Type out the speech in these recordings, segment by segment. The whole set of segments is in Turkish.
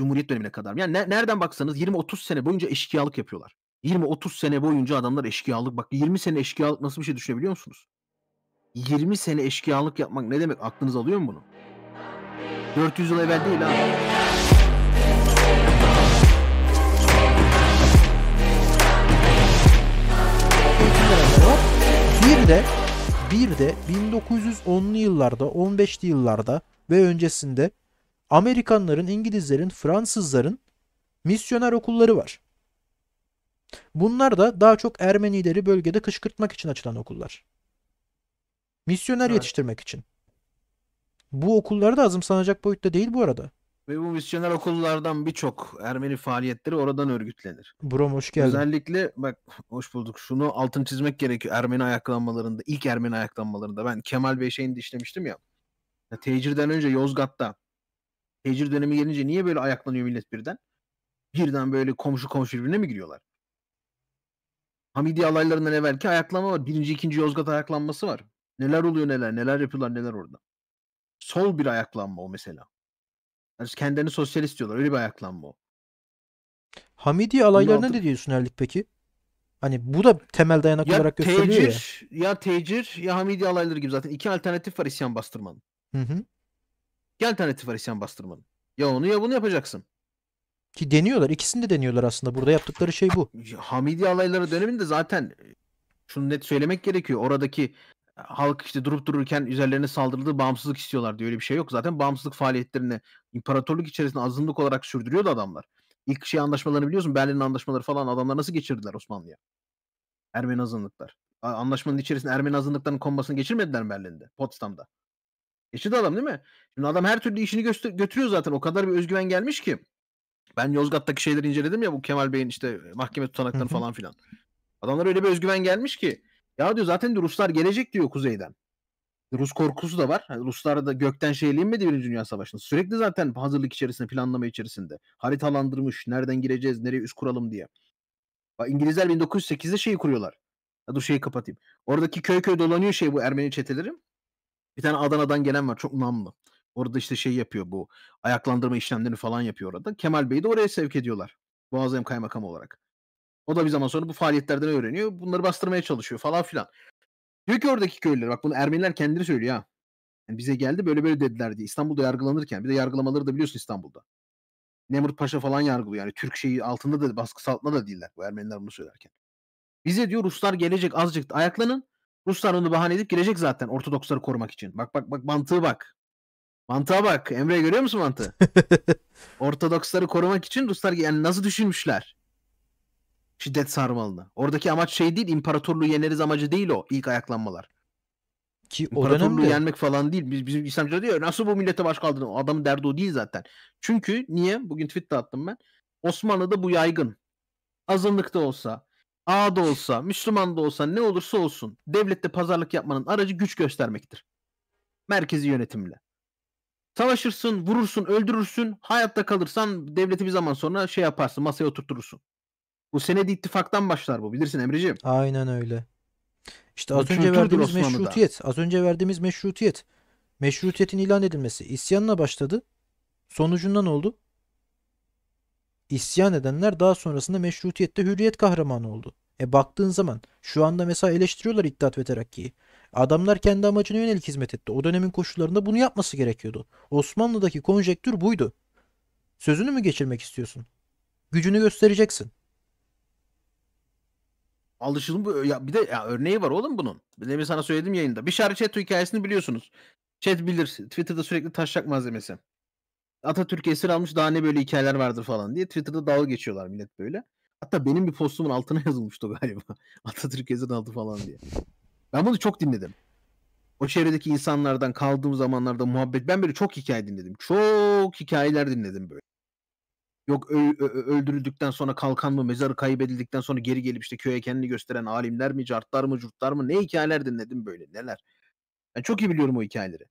Cumhuriyet dönemine kadar. Yani ne, nereden baksanız 20-30 sene boyunca eşkıyalık yapıyorlar. 20-30 sene boyunca adamlar eşkıyalık. Bak 20 sene eşkıyalık nasıl bir şey düşünebiliyor musunuz? 20 sene eşkıyalık yapmak ne demek? Aklınız alıyor mu bunu? 400 yıl evvel değil abi. Bir de bir de 1910'lu yıllarda, 15'li yıllarda ve öncesinde Amerikanların, İngilizlerin, Fransızların misyoner okulları var. Bunlar da daha çok Ermenileri bölgede kışkırtmak için açılan okullar. Misyoner evet. yetiştirmek için. Bu okullar da azımsanacak boyutta değil bu arada. Ve bu misyoner okullardan birçok Ermeni faaliyetleri oradan örgütlenir. Brom hoş geldin. Özellikle bak hoş bulduk. Şunu altın çizmek gerekiyor. Ermeni ayaklanmalarında, ilk Ermeni ayaklanmalarında ben Kemal Bey şeyini işlemiştim ya. ya tecirden önce Yozgat'ta Tecrübe dönemi gelince niye böyle ayaklanıyor millet birden? Birden böyle komşu komşu birbirine mi giriyorlar? Hamidi alaylarından evvelki ayaklanma var. Birinci, ikinci Yozgat ayaklanması var. Neler oluyor neler, neler yapıyorlar neler orada. Sol bir ayaklanma o mesela. Yani kendilerini sosyalist diyorlar. Öyle bir ayaklanma o. Hamidi alaylarına ne diyorsun Erlik peki? Hani bu da temel dayanak ya olarak gösteriliyor tecir, ya. Ya tecir ya Hamidi alayları gibi zaten. iki alternatif var isyan bastırmanın. Hı hı. İki alternatif var isyan bastırmanın. Ya onu ya bunu yapacaksın. Ki deniyorlar. İkisini de deniyorlar aslında. Burada yaptıkları şey bu. Hamidi alayları döneminde zaten e, şunu net söylemek gerekiyor. Oradaki e, halk işte durup dururken üzerlerine saldırdığı bağımsızlık istiyorlar diye öyle bir şey yok. Zaten bağımsızlık faaliyetlerini imparatorluk içerisinde azınlık olarak sürdürüyordu adamlar. İlk şey anlaşmalarını biliyorsun. Berlin anlaşmaları falan adamlar nasıl geçirdiler Osmanlı'ya? Ermeni azınlıklar. Anlaşmanın içerisinde Ermeni azınlıkların kombasını geçirmediler Berlin'de, Potsdam'da. Eşit adam değil mi? Şimdi adam her türlü işini göster- götürüyor zaten. O kadar bir özgüven gelmiş ki. Ben Yozgat'taki şeyleri inceledim ya bu Kemal Bey'in işte e, mahkeme tutanakları falan filan. Adamlar öyle bir özgüven gelmiş ki ya diyor zaten diyor, Ruslar gelecek diyor kuzeyden. Rus korkusu da var. Yani Ruslar da gökten şeyle inmedi Birinci Dünya Savaşı'nda. Sürekli zaten hazırlık içerisinde, planlama içerisinde. Haritalandırmış. Nereden gireceğiz, nereye üst kuralım diye. Bak İngilizler 1908'de şeyi kuruyorlar. Ya dur şeyi kapatayım. Oradaki köy köy dolanıyor şey bu Ermeni çetelerim. Bir tane Adana'dan gelen var çok namlı. Orada işte şey yapıyor bu ayaklandırma işlemlerini falan yapıyor orada. Kemal Bey'i de oraya sevk ediyorlar. Boğazem kaymakam olarak. O da bir zaman sonra bu faaliyetlerden öğreniyor. Bunları bastırmaya çalışıyor falan filan. Diyor ki oradaki köylüler bak bunu Ermeniler kendileri söylüyor ha. Yani bize geldi böyle böyle dediler diye. İstanbul'da yargılanırken bir de yargılamaları da biliyorsun İstanbul'da. Nemrut Paşa falan yargılıyor. Yani Türk şeyi altında da baskısı altında da değiller bu Ermeniler bunu söylerken. Bize diyor Ruslar gelecek azıcık ayaklanın. Ruslar onu bahane edip girecek zaten Ortodoksları korumak için. Bak bak bak mantığı bak. Mantığa bak. Emre görüyor musun mantığı? Ortodoksları korumak için Ruslar yani nasıl düşünmüşler? Şiddet sarmalını. Oradaki amaç şey değil, imparatorluğu yeneriz amacı değil o ilk ayaklanmalar. Ki o dönemde... yenmek falan değil. Biz, bizim İslamcılar diyor nasıl bu millete baş kaldırdın? Adamın derdi o değil zaten. Çünkü niye? Bugün tweet de attım ben. Osmanlı'da bu yaygın. Azınlıkta olsa, A da olsa, Müslüman da olsa ne olursa olsun devlette pazarlık yapmanın aracı güç göstermektir. Merkezi yönetimle. Savaşırsın, vurursun, öldürürsün. Hayatta kalırsan devleti bir zaman sonra şey yaparsın, masaya oturtursun. Bu senedi ittifaktan başlar bu bilirsin Emreciğim. Aynen öyle. İşte az önce verdiğimiz Osmanlı'da. meşrutiyet. Az önce verdiğimiz meşrutiyet. Meşrutiyetin ilan edilmesi isyanla başladı. Sonucundan oldu? İsyan edenler daha sonrasında meşrutiyette hürriyet kahramanı oldu. E baktığın zaman şu anda mesela eleştiriyorlar İttihat ve Terakki'yi. Adamlar kendi amacına yönelik hizmet etti. O dönemin koşullarında bunu yapması gerekiyordu. Osmanlı'daki konjektür buydu. Sözünü mü geçirmek istiyorsun? Gücünü göstereceksin. Alışılım bu. Ya bir de ya örneği var oğlum bunun. Demin sana söyledim yayında. Bir Çeto hikayesini biliyorsunuz. Chat bilir. Twitter'da sürekli taşacak malzemesi. Atatürk esir almış daha ne böyle hikayeler vardır falan diye Twitter'da dalga geçiyorlar millet böyle. Hatta benim bir postumun altına yazılmıştı galiba. Atatürk esir aldı falan diye. Ben bunu çok dinledim. O çevredeki insanlardan kaldığım zamanlarda muhabbet. Ben böyle çok hikaye dinledim. Çok hikayeler dinledim böyle. Yok ö- ö- öldürüldükten sonra kalkan mı mezarı kaybedildikten sonra geri gelip işte köye kendini gösteren alimler mi cartlar mı curtlar mı ne hikayeler dinledim böyle neler. Ben çok iyi biliyorum o hikayeleri.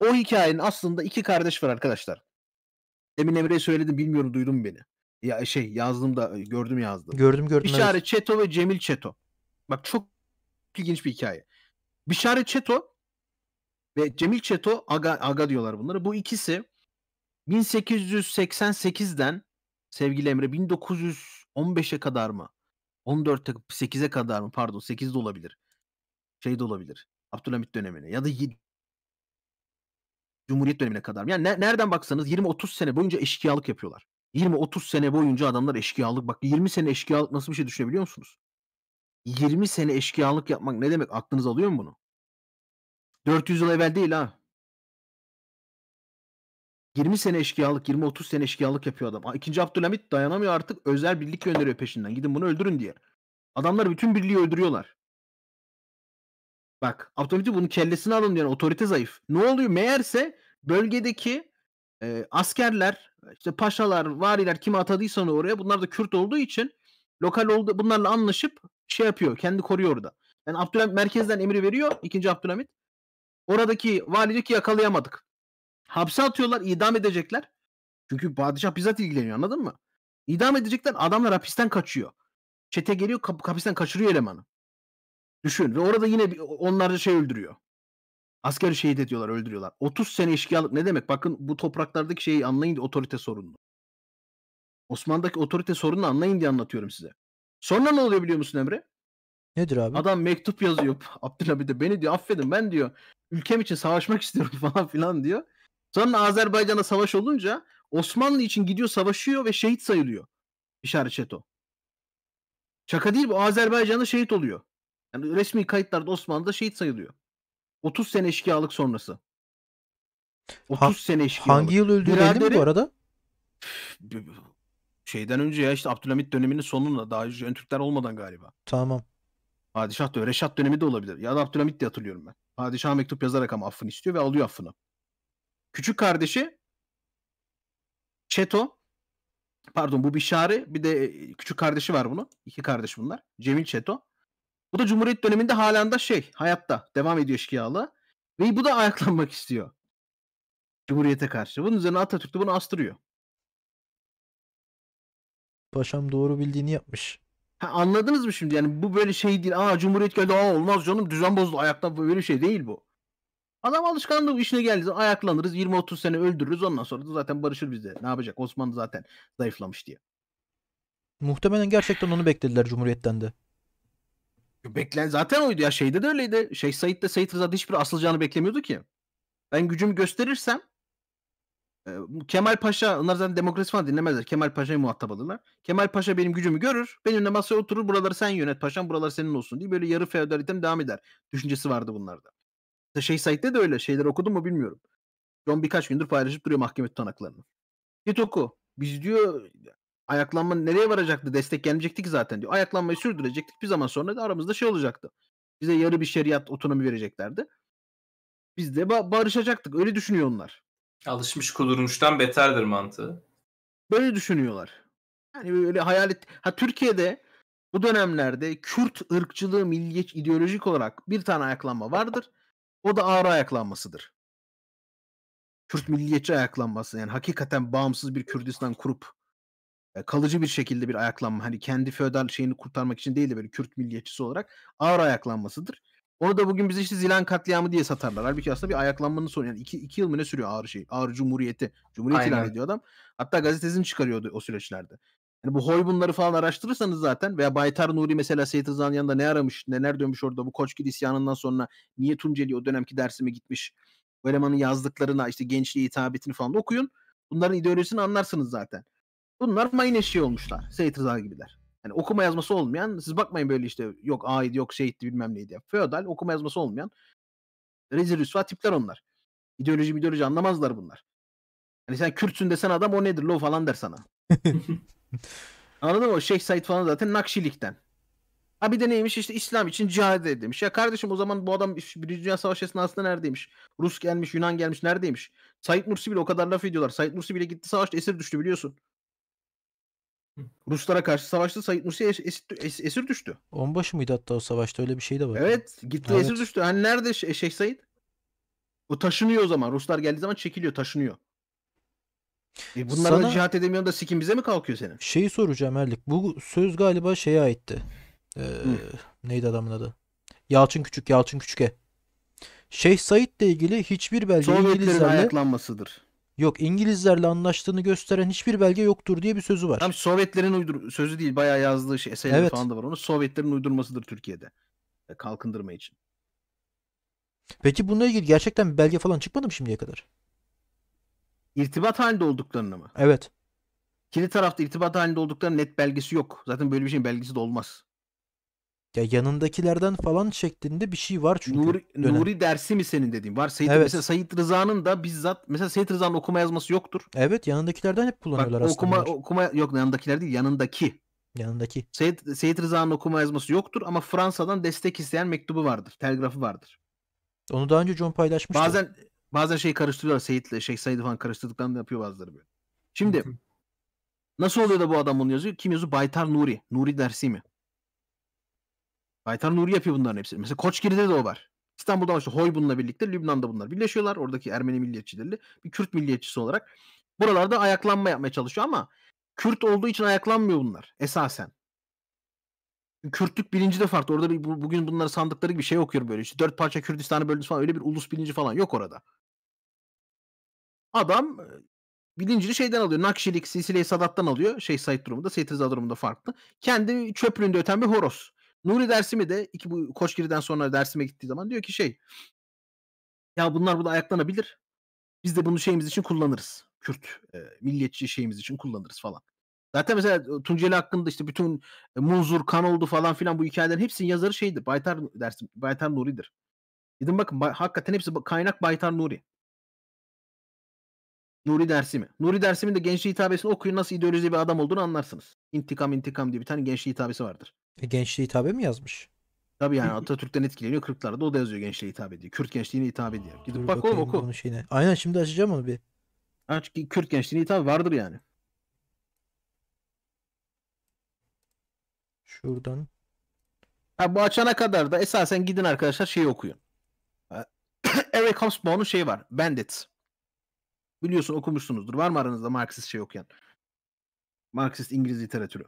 O hikayenin aslında iki kardeş var arkadaşlar. Demin Emre'ye söyledim bilmiyorum duydun beni. Ya e, şey yazdım da e, gördüm yazdım. Gördüm gördüm. Bişare evet. Çeto ve Cemil Çeto. Bak çok ilginç bir hikaye. Bişare Çeto ve Cemil Çeto aga, aga diyorlar bunları. Bu ikisi 1888'den sevgili Emre 1915'e kadar mı? 14'e 8'e kadar mı? Pardon 8 de olabilir. Şey de olabilir. Abdülhamit dönemine ya da Cumhuriyet dönemine kadar. Yani ne, nereden baksanız 20-30 sene boyunca eşkıyalık yapıyorlar. 20-30 sene boyunca adamlar eşkıyalık. Bak 20 sene eşkıyalık nasıl bir şey düşünebiliyor musunuz? 20 sene eşkıyalık yapmak ne demek? Aklınız alıyor mu bunu? 400 yıl evvel değil ha. 20 sene eşkıyalık, 20-30 sene eşkıyalık yapıyor adam. İkinci Abdülhamit dayanamıyor artık. Özel birlik gönderiyor peşinden. Gidin bunu öldürün diye. Adamlar bütün birliği öldürüyorlar. Bak Abdülhamid'i bunun kellesini alın diyor. Otorite zayıf. Ne oluyor? Meğerse bölgedeki e, askerler, işte paşalar, variler kim atadıysa onu oraya bunlar da Kürt olduğu için lokal oldu, bunlarla anlaşıp şey yapıyor. Kendi koruyor orada. Yani Abdülhamit merkezden emri veriyor. ikinci Abdülhamit. Oradaki valilik yakalayamadık. Hapse atıyorlar. idam edecekler. Çünkü padişah bizzat ilgileniyor anladın mı? İdam edecekler. Adamlar hapisten kaçıyor. Çete geliyor kap- hapisten kaçırıyor elemanı. Düşün. Ve orada yine bir, onlarca şey öldürüyor. Askeri şehit ediyorlar, öldürüyorlar. 30 sene alıp ne demek? Bakın bu topraklardaki şeyi anlayın diye otorite sorununu. Osmanlı'daki otorite sorununu anlayın diye anlatıyorum size. Sonra ne oluyor biliyor musun Emre? Nedir abi? Adam mektup yazıyor Abdülhamid'e. Beni diyor affedin ben diyor ülkem için savaşmak istiyorum falan filan diyor. Sonra Azerbaycan'da savaş olunca Osmanlı için gidiyor savaşıyor ve şehit sayılıyor. İşaret Çeto. Şaka değil bu Azerbaycan'da şehit oluyor. Yani resmi kayıtlarda Osmanlı'da şehit sayılıyor. 30 sene eşkıyalık sonrası. 30 ha, sene eşkıyalık. Hangi yıl öldüğü Biraderi... belli mi bu arada? Şeyden önce ya işte Abdülhamit döneminin sonunda daha önce Türkler olmadan galiba. Tamam. Padişah da Reşat dönemi de olabilir. Ya da Abdülhamit diye hatırlıyorum ben. Padişah mektup yazarak ama affını istiyor ve alıyor affını. Küçük kardeşi Çeto pardon bu Bişari bir de e, küçük kardeşi var bunun. İki kardeş bunlar. Cemil Çeto. Bu da Cumhuriyet döneminde halen da şey hayatta devam ediyor eşkıyalı. Ve bu da ayaklanmak istiyor. Cumhuriyete karşı. Bunun üzerine Atatürk de bunu astırıyor. Paşam doğru bildiğini yapmış. Ha, anladınız mı şimdi? Yani bu böyle şey değil. Aa Cumhuriyet geldi. Aa olmaz canım düzen bozdu. Ayakta böyle şey değil bu. Adam alışkanlığı işine geldi. Ayaklanırız. 20-30 sene öldürürüz. Ondan sonra da zaten barışır bizde. Ne yapacak? Osmanlı zaten zayıflamış diye. Muhtemelen gerçekten onu beklediler Cumhuriyet'ten de. Beklen zaten oydu ya şeyde de öyleydi. Şey Said de Said Rıza'da hiçbir asılacağını beklemiyordu ki. Ben gücümü gösterirsem e, Kemal Paşa onlar zaten demokrasi falan dinlemezler. Kemal Paşa'yı muhatap alırlar. Kemal Paşa benim gücümü görür. Benimle masaya oturur. Buraları sen yönet paşam. Buralar senin olsun diye böyle yarı feodalitem devam eder. Düşüncesi vardı bunlarda. Şey Said'de de öyle. Şeyler okudum mu bilmiyorum. John birkaç gündür paylaşıp duruyor mahkeme tutanaklarını. Git oku. Biz diyor ayaklanma nereye varacaktı? Destek gelmeyecekti ki zaten diyor. Ayaklanmayı sürdürecektik. Bir zaman sonra da aramızda şey olacaktı. Bize yarı bir şeriat otonomi vereceklerdi. Biz de ba- barışacaktık. Öyle düşünüyor onlar. Alışmış kudurmuştan beterdir mantığı. Böyle düşünüyorlar. Yani böyle hayal et. Ha Türkiye'de bu dönemlerde Kürt ırkçılığı milliyetçi ideolojik olarak bir tane ayaklanma vardır. O da ağır ayaklanmasıdır. Kürt milliyetçi ayaklanması yani hakikaten bağımsız bir Kürdistan kurup e, kalıcı bir şekilde bir ayaklanma. Hani kendi feodal şeyini kurtarmak için değil de böyle Kürt milliyetçisi olarak ağır ayaklanmasıdır. Onu da bugün bize işte Zilan katliamı diye satarlar. Halbuki aslında bir ayaklanmanın sonu. Yani iki, iki yıl mı ne sürüyor ağır şey? Ağır cumhuriyeti. Cumhuriyet ilan ediyor adam. Hatta gazetesini çıkarıyordu o süreçlerde. Yani bu hoy bunları falan araştırırsanız zaten veya Baytar Nuri mesela Seyit Rıza'nın yanında ne aramış, neler dönmüş orada bu Koçgil isyanından sonra niye Tunceli o dönemki dersime gitmiş. Bu elemanın yazdıklarına işte gençliğe hitabetini falan okuyun. Bunların ideolojisini anlarsınız zaten. Bunlar mayın eşeği olmuşlar. Seyit Rıza gibiler. Yani okuma yazması olmayan siz bakmayın böyle işte yok ait yok şehitti bilmem neydi. Feodal okuma yazması olmayan rezil rüsva tipler onlar. İdeoloji ideoloji anlamazlar bunlar. Hani sen Kürtsün desen adam o nedir lo falan der sana. Anladın mı? Şeyh Said falan zaten Nakşilik'ten. Ha bir de neymiş işte İslam için cihad demiş. Ya kardeşim o zaman bu adam Birinci Dünya Savaşı esnasında neredeymiş? Rus gelmiş, Yunan gelmiş, neredeymiş? Said Nursi bile o kadar laf ediyorlar. Said Nursi bile gitti savaşta esir düştü biliyorsun. Ruslara karşı savaşta Said Nursi es- es- es- esir düştü. Onbaşı mıydı hatta o savaşta öyle bir şey de var. Evet gitti Evet. esir düştü. Hani nerede Ş- Şeyh Said? O taşınıyor o zaman. Ruslar geldiği zaman çekiliyor taşınıyor. E bunlara Sana- da cihat edemiyor da sikim bize mi kalkıyor senin? Şeyi soracağım Erlik. Bu söz galiba şeye aitti. Ee, neydi adamın adı? Yalçın Küçük, Yalçın Küçük'e. Şeyh ile ilgili hiçbir belge Sovyetlerin İngilizlerle ayaklanmasıdır. Yok İngilizlerle anlaştığını gösteren hiçbir belge yoktur diye bir sözü var. Tam Sovyetlerin uydur sözü değil bayağı yazdığı şey, eserleri evet. falan da var. Onu Sovyetlerin uydurmasıdır Türkiye'de. E, kalkındırma için. Peki bununla ilgili gerçekten bir belge falan çıkmadı mı şimdiye kadar? İrtibat halinde olduklarını mı? Evet. İkili tarafta irtibat halinde olduklarının net belgesi yok. Zaten böyle bir şeyin belgesi de olmaz. Ya yanındakilerden falan şeklinde bir şey var çünkü. Nuri, dönem. Nuri dersi mi senin dediğin? Var Seyit, evet. mesela Sayit Rıza'nın da bizzat mesela Sait Rıza'nın okuma yazması yoktur. Evet yanındakilerden hep kullanıyorlar Bak, Okuma, bunlar. okuma yok yanındakiler değil yanındaki. Yanındaki. Seyit, Seyit Rıza'nın okuma yazması yoktur ama Fransa'dan destek isteyen mektubu vardır. Telgrafı vardır. Onu daha önce John paylaşmıştı. Bazen bazen şey karıştırıyorlar Seyit'le şey Sayit falan karıştırdıklarını yapıyor bazıları böyle. Şimdi nasıl oluyor da bu adam bunu yazıyor? Kim yazıyor? Baytar Nuri. Nuri dersi mi? Baytar Nuri yapıyor bunların hepsini. Mesela Koçgiri'de de o var. İstanbul'da işte Hoy bununla birlikte Lübnan'da bunlar birleşiyorlar. Oradaki Ermeni milliyetçileri bir Kürt milliyetçisi olarak buralarda ayaklanma yapmaya çalışıyor ama Kürt olduğu için ayaklanmıyor bunlar esasen. Kürtlük bilinci de farklı. Orada bir, bugün bunları sandıkları gibi şey okuyorum böyle. İşte dört parça Kürdistan'ı bölünüz falan öyle bir ulus bilinci falan yok orada. Adam e, bilincini şeyden alıyor. Nakşilik, Sisile-i Sadat'tan alıyor. Şey Said durumunda, Seyit Rıza durumunda farklı. Kendi çöplüğünde öten bir horoz. Nuri Dersim'i de iki bu Koçgiri'den sonra Dersim'e gittiği zaman diyor ki şey ya bunlar burada ayaklanabilir. Biz de bunu şeyimiz için kullanırız. Kürt e, milliyetçi şeyimiz için kullanırız falan. Zaten mesela e, Tunceli hakkında işte bütün e, Munzur, kan oldu falan filan bu hikayelerin hepsinin yazarı şeydi. Baytar dersim, Baytar Nuri'dir. Dedim bakın ba- hakikaten hepsi kaynak Baytar Nuri. Nuri Dersimi. Nuri Dersim'in de gençliği hitabesini okuyun nasıl ideoloji bir adam olduğunu anlarsınız. İntikam intikam diye bir tane gençliği hitabesi vardır. E, gençliği hitabe mi yazmış? Tabii yani Atatürk'ten etkileniyor. 40'larda o da yazıyor gençliğe hitap ediyor. Kürt gençliğine hitap ediyor. Gidip Dur, bak oğlum oku. Şeyine. Aynen şimdi açacağım onu bir. Aç ki Kürt gençliğine hitap vardır yani. Şuradan. Ha, bu açana kadar da esasen gidin arkadaşlar şeyi okuyun. Eric Hobsbawm'un şeyi var. Bandits. Biliyorsun okumuşsunuzdur. Var mı aranızda Marksist şey okuyan? Marksist İngiliz literatürü.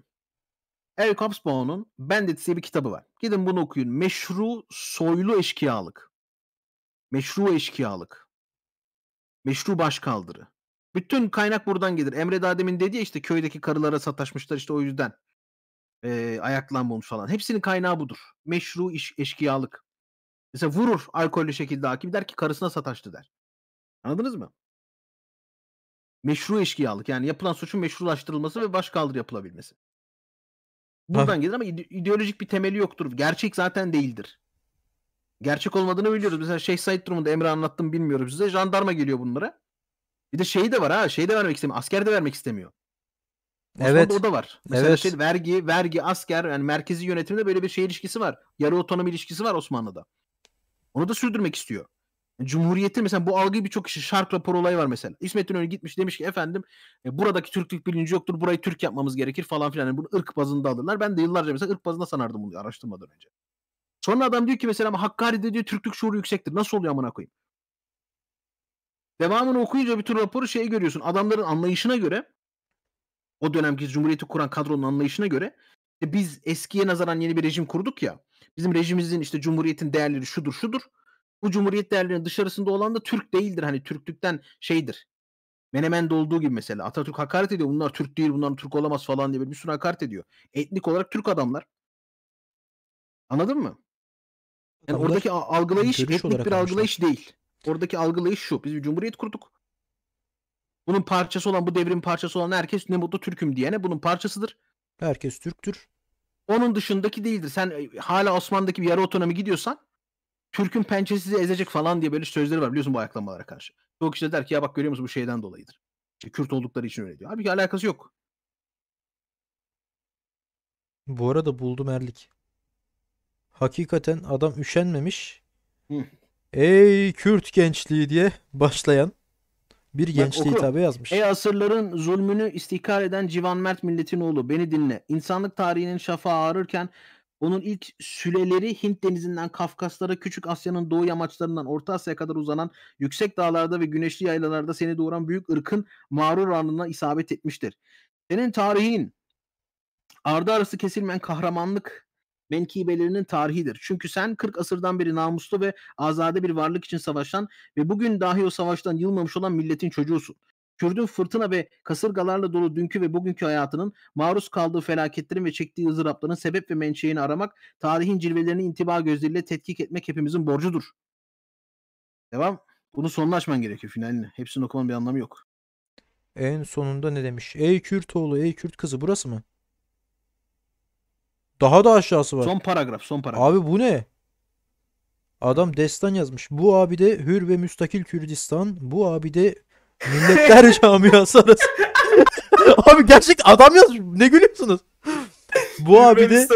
Eric Hobsbawm'un Bandits diye bir kitabı var. Gidin bunu okuyun. Meşru soylu eşkıyalık. Meşru eşkıyalık. Meşru başkaldırı. Bütün kaynak buradan gelir. Emre Dadem'in dediği işte köydeki karılara sataşmışlar işte o yüzden e, ayaklanmamış falan. Hepsinin kaynağı budur. Meşru iş, eşkıyalık. Mesela vurur alkollü şekilde hakim der ki karısına sataştı der. Anladınız mı? meşru eşkıyalık. Yani yapılan suçun meşrulaştırılması ve başkaldırı yapılabilmesi. Buradan ha. gelir ama ideolojik bir temeli yoktur. Gerçek zaten değildir. Gerçek olmadığını biliyoruz. Mesela Şeyh Said durumunda Emre anlattım bilmiyorum size. Jandarma geliyor bunlara. Bir de şey de var ha. Şey de vermek istemiyor. Asker de vermek istemiyor. evet. o da var. Mesela evet. şey, vergi, vergi, asker yani merkezi yönetimde böyle bir şey ilişkisi var. Yarı otonomi ilişkisi var Osmanlı'da. Onu da sürdürmek istiyor. Cumhuriyeti mesela bu algıyı birçok kişi şark rapor olayı var mesela. İsmet İnönü gitmiş demiş ki efendim e, buradaki Türklük bilinci yoktur burayı Türk yapmamız gerekir falan filan. Yani bunu ırk bazında alırlar. Ben de yıllarca mesela ırk bazında sanardım bunu araştırmadan önce. Sonra adam diyor ki mesela ama Hakkari'de diyor Türklük şuuru yüksektir. Nasıl oluyor amına koyayım? Devamını okuyunca bir tür raporu şey görüyorsun. Adamların anlayışına göre o dönemki Cumhuriyeti kuran kadronun anlayışına göre e, biz eskiye nazaran yeni bir rejim kurduk ya. Bizim rejimimizin işte Cumhuriyet'in değerleri şudur şudur bu cumhuriyet değerlerinin dışarısında olan da Türk değildir. Hani Türklükten şeydir. menemen olduğu gibi mesela Atatürk hakaret ediyor. Bunlar Türk değil, bunlar Türk olamaz falan diye bir sürü hakaret ediyor. Etnik olarak Türk adamlar. Anladın mı? Yani oradaki algılayış etnik bir almışlar. algılayış değil. Oradaki algılayış şu. Biz bir cumhuriyet kurduk. Bunun parçası olan, bu devrim parçası olan herkes ne mutlu Türk'üm diyene bunun parçasıdır. Herkes Türk'tür. Onun dışındaki değildir. Sen e, hala Osmanlı'daki bir yarı otonomi gidiyorsan Türk'ün pençesi de ezecek falan diye böyle sözleri var biliyorsun bu ayaklanmalara karşı. Çok kişi de der ki ya bak görüyor musun bu şeyden dolayıdır. İşte Kürt oldukları için öyle diyor. Halbuki alakası yok. Bu arada buldum Erlik. Hakikaten adam üşenmemiş. Hı. Ey Kürt gençliği diye başlayan bir gençliği tabi yazmış. Ey asırların zulmünü istikrar eden Civan Mert milletin oğlu beni dinle. İnsanlık tarihinin şafağı ağrırken onun ilk süleleri Hint denizinden Kafkaslara, Küçük Asya'nın doğu yamaçlarından Orta Asya'ya kadar uzanan yüksek dağlarda ve güneşli yaylalarda seni doğuran büyük ırkın mağrur anına isabet etmiştir. Senin tarihin ardı arası kesilmeyen kahramanlık menkibelerinin tarihidir. Çünkü sen 40 asırdan beri namuslu ve azade bir varlık için savaşan ve bugün dahi o savaştan yılmamış olan milletin çocuğusun. Kürdün fırtına ve kasırgalarla dolu dünkü ve bugünkü hayatının maruz kaldığı felaketlerin ve çektiği ızdırapların sebep ve menşeini aramak, tarihin cilvelerini intiba gözleriyle tetkik etmek hepimizin borcudur. Devam. Bunu sonlaşman gerekiyor finaline. Hepsini okumanın bir anlamı yok. En sonunda ne demiş? Ey Kürt oğlu, ey Kürt kızı burası mı? Daha da aşağısı var. Son paragraf, son paragraf. Abi bu ne? Adam destan yazmış. Bu abide hür ve müstakil Kürdistan, bu abide Milletler camiası arası. abi gerçek adam yazmış. Ne gülüyorsunuz? Bu abi de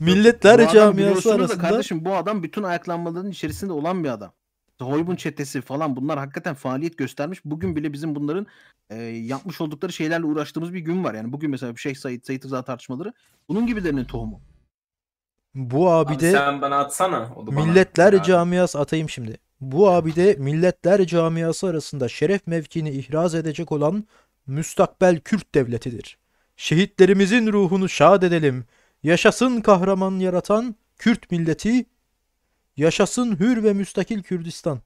milletler camiası arasında. Kardeşim bu adam bütün ayaklanmaların içerisinde olan bir adam. Hoybun çetesi falan bunlar hakikaten faaliyet göstermiş. Bugün bile bizim bunların e, yapmış oldukları şeylerle uğraştığımız bir gün var. Yani bugün mesela bir Şeyh Said, Said Rıza tartışmaları bunun gibilerinin tohumu. Bu abi, abi de sen bana atsana. Milletler bana. camiası atayım şimdi. Bu abide milletler camiası arasında şeref mevkini ihraz edecek olan müstakbel Kürt devletidir. Şehitlerimizin ruhunu şad edelim. Yaşasın kahraman yaratan Kürt milleti. Yaşasın hür ve müstakil Kürdistan.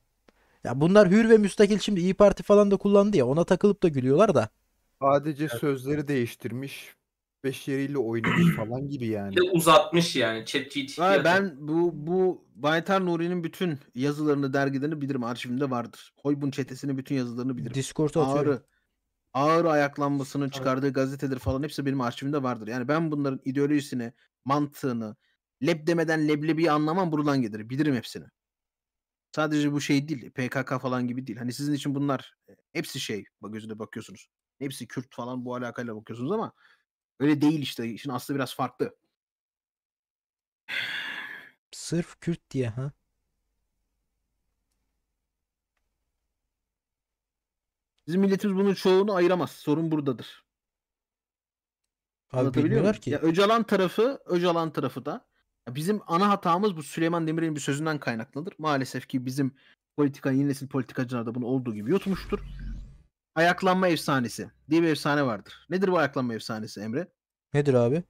Ya bunlar hür ve müstakil şimdi İyi Parti falan da kullandı ya ona takılıp da gülüyorlar da. Sadece sözleri değiştirmiş. 5 yeriyle oynamış falan gibi yani. Ve uzatmış yani. ChatGPT. Ha, ben bu bu Baytar Nuri'nin bütün yazılarını, dergilerini bilirim. Arşivimde vardır. Hoybun çetesinin bütün yazılarını bilirim. Discord'a ağır ağır ayaklanmasının çıkardığı evet. gazetedir falan hepsi benim arşivimde vardır. Yani ben bunların ideolojisini, mantığını, leb demeden leblebi anlamam buradan gelir. Bilirim hepsini. Sadece bu şey değil. PKK falan gibi değil. Hani sizin için bunlar e, hepsi şey. Gözüne bakıyorsunuz. Hepsi Kürt falan bu alakayla bakıyorsunuz ama Öyle değil işte. İşin aslı biraz farklı. Sırf Kürt diye ha? Bizim milletimiz bunun çoğunu ayıramaz. Sorun buradadır. Abi bilmiyorlar ki. Ya Öcalan tarafı, Öcalan tarafı da bizim ana hatamız bu Süleyman Demirel'in bir sözünden kaynaklanır. Maalesef ki bizim politika, yeni nesil politikacılar da bunu olduğu gibi yutmuştur ayaklanma efsanesi diye bir efsane vardır. Nedir bu ayaklanma efsanesi Emre? Nedir abi?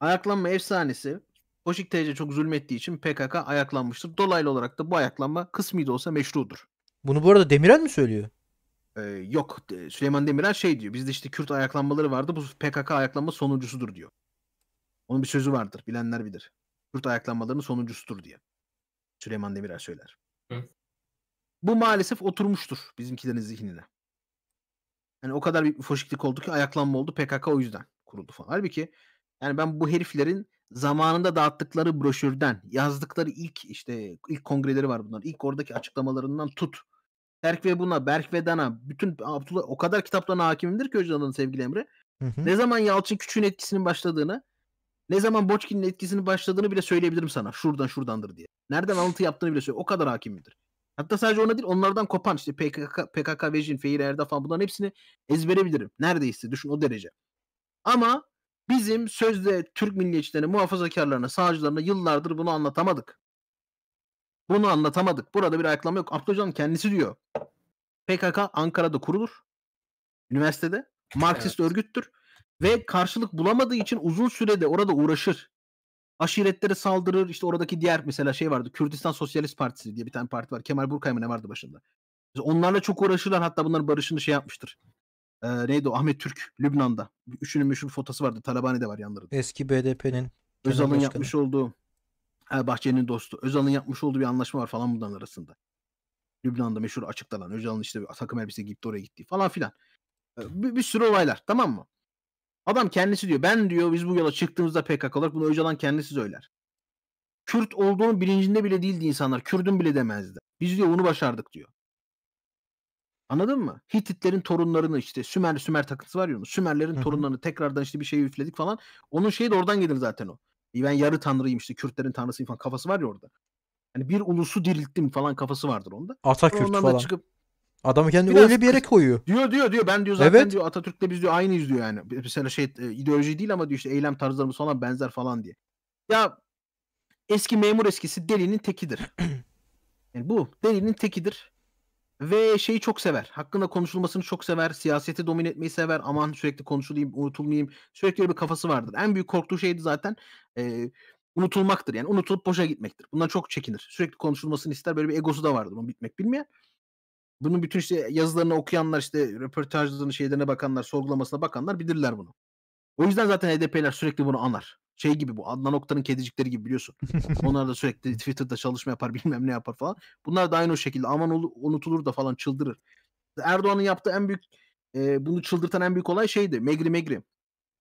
Ayaklanma efsanesi Koşik TC çok zulmettiği için PKK ayaklanmıştır. Dolaylı olarak da bu ayaklanma kısmi de olsa meşrudur. Bunu bu arada Demirel mi söylüyor? Ee, yok Süleyman Demirel şey diyor. Bizde işte Kürt ayaklanmaları vardı. Bu PKK ayaklanma sonuncusudur diyor. Onun bir sözü vardır. Bilenler bilir. Kürt ayaklanmalarının sonuncusudur diye. Süleyman Demirel söyler. Hı. Bu maalesef oturmuştur bizimkilerin zihnine. Hani o kadar bir foşiklik oldu ki ayaklanma oldu. PKK o yüzden kuruldu falan. Halbuki yani ben bu heriflerin zamanında dağıttıkları broşürden yazdıkları ilk işte ilk kongreleri var bunlar. İlk oradaki açıklamalarından tut. Berk ve buna, Berk ve Dana bütün Abdullah o kadar kitaplarına hakimdir ki Öcalan'ın sevgili Emre. Hı hı. Ne zaman Yalçın Küçük'ün etkisinin başladığını ne zaman Boçkin'in etkisinin başladığını bile söyleyebilirim sana. Şuradan şuradandır diye. Nereden alıntı yaptığını bile söyle. O kadar hakimimdir. Hatta sadece ona değil onlardan kopan işte PKK, PKK Vejin, Fehir Erda falan bunların hepsini ezberebilirim. Neredeyse düşün o derece. Ama bizim sözde Türk milliyetçilerine, muhafazakarlarına, sağcılarına yıllardır bunu anlatamadık. Bunu anlatamadık. Burada bir ayaklama yok. Abdülcan kendisi diyor. PKK Ankara'da kurulur. Üniversitede. Marksist evet. örgüttür. Ve karşılık bulamadığı için uzun sürede orada uğraşır aşiretlere saldırır. İşte oradaki diğer mesela şey vardı. Kürdistan Sosyalist Partisi diye bir tane parti var. Kemal Burkay mı ne vardı başında? Mesela onlarla çok uğraşırlar. Hatta bunların barışını şey yapmıştır. Ee, neydi o? Ahmet Türk Lübnan'da. Üçünün meşhur fotosu vardı. Talabani de var yanlarında. Eski BDP'nin Özal'ın yapmış olduğu Bahçeli'nin dostu. Özal'ın yapmış olduğu bir anlaşma var falan bunların arasında. Lübnan'da meşhur açıklanan Özal'ın işte takım elbise giyip de oraya gittiği falan filan. Ee, bir, bir sürü olaylar tamam mı? Adam kendisi diyor. Ben diyor biz bu yola çıktığımızda PKK olarak bunu Öcalan kendisi söyler. Kürt olduğunun bilincinde bile değildi insanlar. Kürdün bile demezdi. Biz diyor onu başardık diyor. Anladın mı? Hititlerin torunlarını işte Sümer Sümer takıntısı var ya onun. Sümerlerin Hı-hı. torunlarını tekrardan işte bir şey üfledik falan. Onun şeyi de oradan gelir zaten o. E, ben yarı tanrıyım işte Kürtlerin tanrısıyım falan kafası var ya orada. Hani bir ulusu dirilttim falan kafası vardır onda. Atakürt falan. Da çıkıp Adamı kendi Biraz öyle bir yere koyuyor. Diyor diyor diyor ben diyor zaten evet. diyor Atatürk'le biz diyor aynıyız diyor yani. Mesela şey e, ideoloji değil ama diyor işte eylem tarzlarımız falan benzer falan diye. Ya eski memur eskisi delinin tekidir. yani bu delinin tekidir. Ve şeyi çok sever. Hakkında konuşulmasını çok sever. Siyaseti domine etmeyi sever. Aman sürekli konuşulayım, unutulmayayım. Sürekli öyle bir kafası vardır. En büyük korktuğu şeydi zaten e, unutulmaktır. Yani unutulup boşa gitmektir. Bundan çok çekinir. Sürekli konuşulmasını ister. Böyle bir egosu da vardır. Onu bitmek bilmeyen. Bunun bütün işte yazılarını okuyanlar işte röportajlarını şeylerine bakanlar sorgulamasına bakanlar bilirler bunu. O yüzden zaten HDP'ler sürekli bunu anar. Şey gibi bu Adnan Oktar'ın kedicikleri gibi biliyorsun. Onlar da sürekli Twitter'da çalışma yapar bilmem ne yapar falan. Bunlar da aynı o şekilde aman unutulur da falan çıldırır. Erdoğan'ın yaptığı en büyük e, bunu çıldırtan en büyük olay şeydi. Megri Megri.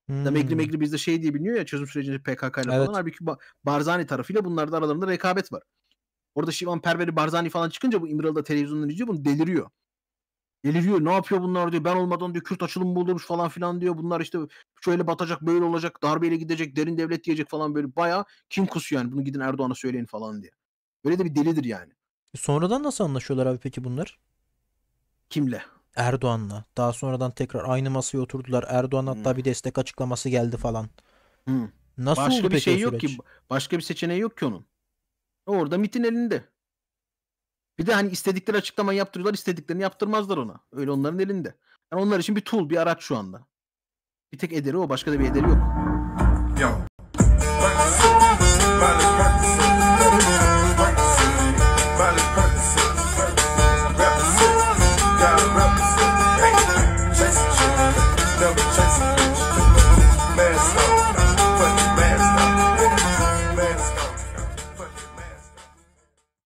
Hmm. Da Megri hmm. Megri bizde şey diye biliniyor ya çözüm sürecinde PKK ile evet. falan. Halbuki Barzani tarafıyla bunlarda aralarında rekabet var. Orada Şivan Perveri Barzani falan çıkınca bu İmralı'da televizyonda izliyor bunu deliriyor. Deliriyor ne yapıyor bunlar diyor ben olmadan diyor Kürt açılım bulurmuş falan filan diyor. Bunlar işte şöyle batacak böyle olacak darbeyle gidecek derin devlet diyecek falan böyle baya kim kusuyor yani bunu gidin Erdoğan'a söyleyin falan diye. Böyle de bir delidir yani. E, sonradan nasıl anlaşıyorlar abi peki bunlar? Kimle? Erdoğan'la. Daha sonradan tekrar aynı masaya oturdular. Erdoğan hatta hmm. bir destek açıklaması geldi falan. Hmm. Nasıl başka oldu bir peki şey yok süreç? ki. Başka bir seçeneği yok ki onun. Orada MIT'in elinde. Bir de hani istedikleri açıklama yaptırıyorlar, istediklerini yaptırmazlar ona. Öyle onların elinde. Yani onlar için bir tool, bir araç şu anda. Bir tek ederi o, başka da bir ederi yok. Yo.